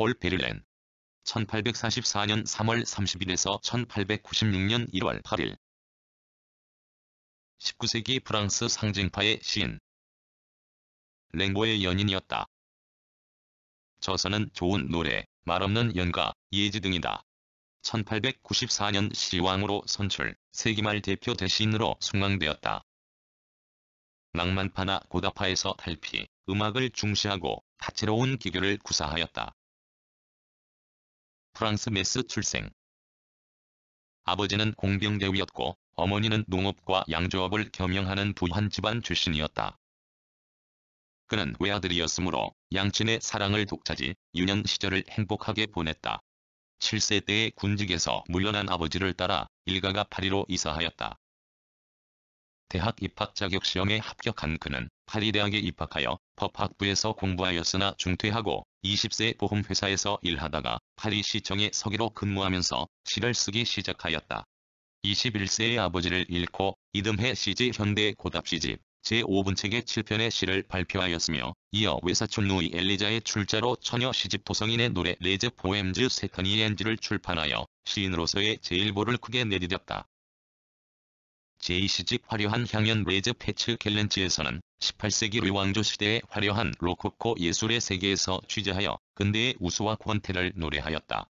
폴 베를렌 1844년 3월 30일에서 1896년 1월 8일 19세기 프랑스 상징파의 시인 랭보의 연인이었다. 저서는 좋은 노래, 말없는 연가, 예지 등이다. 1894년 시왕으로 선출, 세기말 대표 대신으로 숭앙되었다. 낭만파나 고다파에서 탈피, 음악을 중시하고 다채로운 기교를 구사하였다. 프랑스 메스 출생. 아버지는 공병대위였고 어머니는 농업과 양조업을 겸용하는 부한 집안 출신이었다. 그는 외아들이었으므로 양친의 사랑을 독차지 유년 시절을 행복하게 보냈다. 7세 때의 군직에서 물러난 아버지를 따라 일가가 파리로 이사하였다. 대학 입학 자격 시험에 합격한 그는 파리대학에 입학하여 법학부에서 공부하였으나 중퇴하고 20세 보험회사에서 일하다가 파리시청의 서기로 근무하면서 시를 쓰기 시작하였다. 21세의 아버지를 잃고 이듬해 시지 현대 고답시집 제5분 책의 7편의 시를 발표하였으며 이어 외사촌 누이 엘리자의 출자로 처녀 시집 도성인의 노래 레즈 포엠즈 세터니 엔즈를 출판하여 시인으로서의 제1보를 크게 내디뎠다. 제2시집 화려한 향연 레즈 패츠 켈렌지에서는 18세기 의왕조 시대의 화려한 로코코 예술의 세계에서 취재하여 근대의 우수와 권태를 노래하였다.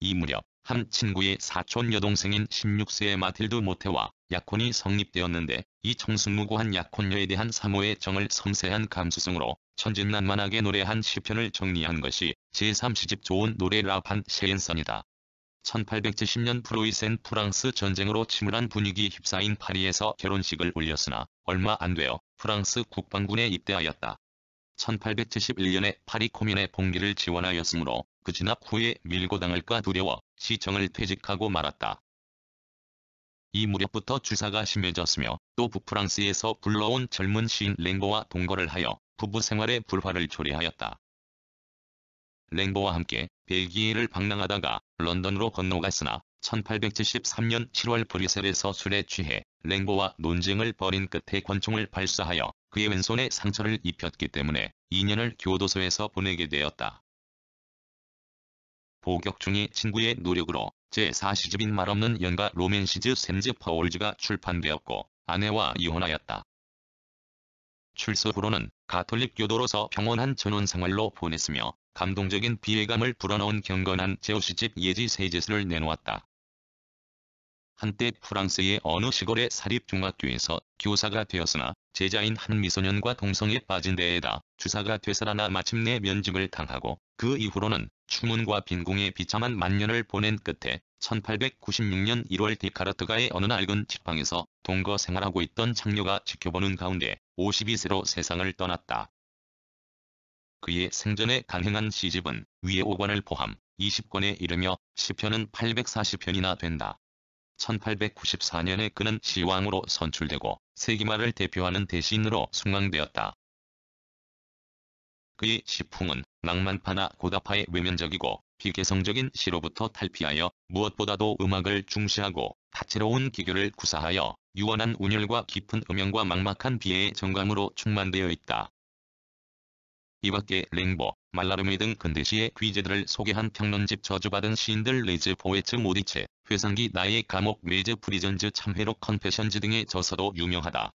이 무렵 한 친구의 사촌 여동생인 16세의 마틸드 모테와 약혼이 성립되었는데 이청순무구한 약혼녀에 대한 사모의 정을 섬세한 감수성으로 천진난만하게 노래한 시편을 정리한 것이 제3시집 좋은 노래 라판 셰인선이다. 1870년 프로이센 프랑스 전쟁으로 침울한 분위기 휩싸인 파리에서 결혼식을 올렸으나 얼마 안 되어 프랑스 국방군에 입대하였다. 1871년에 파리 코민의 봉기를 지원하였으므로 그 진압 후에 밀고 당할까 두려워 시청을 퇴직하고 말았다. 이 무렵부터 주사가 심해졌으며 또 북프랑스에서 불러온 젊은 시인 랭고와 동거를 하여 부부 생활에 불화를 초래하였다. 랭보와 함께 벨기에를 방랑하다가 런던으로 건너갔으나 1873년 7월 브뤼셀에서 술에 취해 랭보와 논쟁을 벌인 끝에 권총을 발사하여 그의 왼손에 상처를 입혔기 때문에 2년을 교도소에서 보내게 되었다. 복역 중의 친구의 노력으로 제40집인 말없는 연가 로맨시즈 샌즈 파올즈가 출판되었고 아내와 이혼하였다. 출소 후로는 가톨릭 교도로서 평온한 전원 생활로 보냈으며 감동적인 비애감을 불어넣은 경건한 제우시집 예지 세제스를 내놓았다. 한때 프랑스의 어느 시골의 사립중학교에서 교사가 되었으나 제자인 한 미소년과 동성에 빠진 데에다 주사가 되살아나 마침내 면직을 당하고 그 이후로는 추문과 빈궁의 비참한 만년을 보낸 끝에 1896년 1월 데카르트가의 어느 낡은 지팡에서 동거 생활하고 있던 장녀가 지켜보는 가운데 52세로 세상을 떠났다. 그의 생전에 강행한 시집은 위에 5권을 포함 20권에 이르며 시편은 840편이나 된다. 1894년에 그는 시왕으로 선출되고 세기말을 대표하는 대신으로 숭앙되었다. 그의 시풍은 낭만파나 고다파의 외면적이고 비개성적인 시로부터 탈피하여 무엇보다도 음악을 중시하고 다채로운 기교를 구사하여 유원한 운율과 깊은 음영과 막막한 비애의 정감으로 충만되어 있다. 이밖에 랭보, 말라르메 등 근대시의 귀재들을 소개한 평론집 저주받은 시인들 레즈 포에츠 모디체, 회상기 나의 감옥 메즈 프리전즈 참회록 컨페션즈 등의 저서도 유명하다.